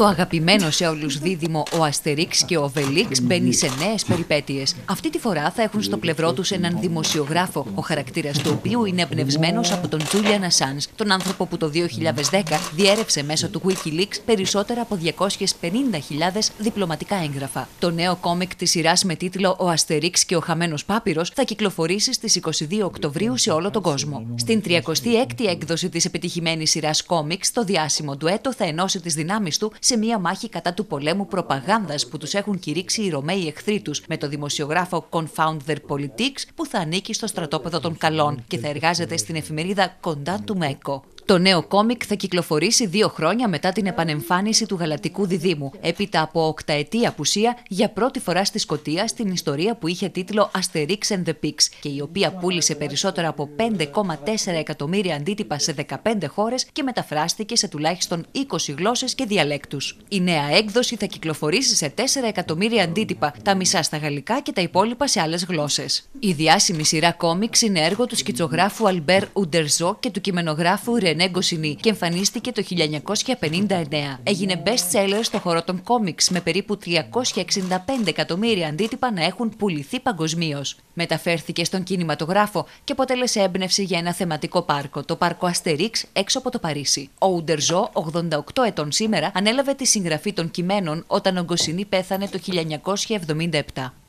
Το αγαπημένο σε όλους δίδυμο ο Αστερίξ και ο Βελίξ μπαίνει σε νέες περιπέτειες. Αυτή τη φορά θα έχουν στο πλευρό τους έναν δημοσιογράφο, ο χαρακτήρας του οποίου είναι εμπνευσμένος από τον Τζούλιαν Ασάν, τον άνθρωπο που το 2010 διέρευσε μέσω του Wikileaks περισσότερα από 250.000 διπλωματικά έγγραφα. Το νέο κόμικ της σειράς με τίτλο Ο Αστερίξ και ο Χαμένος Πάπυρος θα κυκλοφορήσει στις 22 Οκτωβρίου σε όλο τον κόσμο. Στην 36η έκδοση της επιτυχημένης σειράς κόμικ, το διάσημο ντουέτο θα ενώσει τις δυνάμεις του σε μία μάχη κατά του πολέμου προπαγάνδας που τους έχουν κηρύξει οι Ρωμαίοι εχθροί τους με το δημοσιογράφο Confound Their Politics που θα ανήκει στο στρατόπεδο των Καλών και θα εργάζεται στην εφημερίδα Κοντά του Μέκο. Το νέο κόμικ θα κυκλοφορήσει δύο χρόνια μετά την επανεμφάνιση του γαλατικού διδήμου, έπειτα από οκταετή απουσία για πρώτη φορά στη Σκωτία στην ιστορία που είχε τίτλο Asterix and the Pigs και η οποία πούλησε περισσότερα από 5,4 εκατομμύρια αντίτυπα σε 15 χώρες και μεταφράστηκε σε τουλάχιστον 20 γλώσσες και διαλέκτους. Η νέα έκδοση θα κυκλοφορήσει σε 4 εκατομμύρια αντίτυπα, τα μισά στα γαλλικά και τα υπόλοιπα σε άλλες γλώσσες. Η διάσημη σειρά κόμιξ είναι έργο του σκητσογράφου Αλμπέρ Ουντερζό και του κειμενογράφου Ρενέ Ανέγκοσινη και εμφανίστηκε το 1959. Έγινε best seller στο χώρο των κόμιξ με περίπου 365 εκατομμύρια αντίτυπα να έχουν πουληθεί παγκοσμίως. Μεταφέρθηκε στον κινηματογράφο και αποτέλεσε έμπνευση για ένα θεματικό πάρκο, το πάρκο Αστερίξ έξω από το Παρίσι. Ο Ούντερζό, 88 ετών σήμερα, ανέλαβε τη συγγραφή των κειμένων όταν ο Γκοσινή πέθανε το 1977.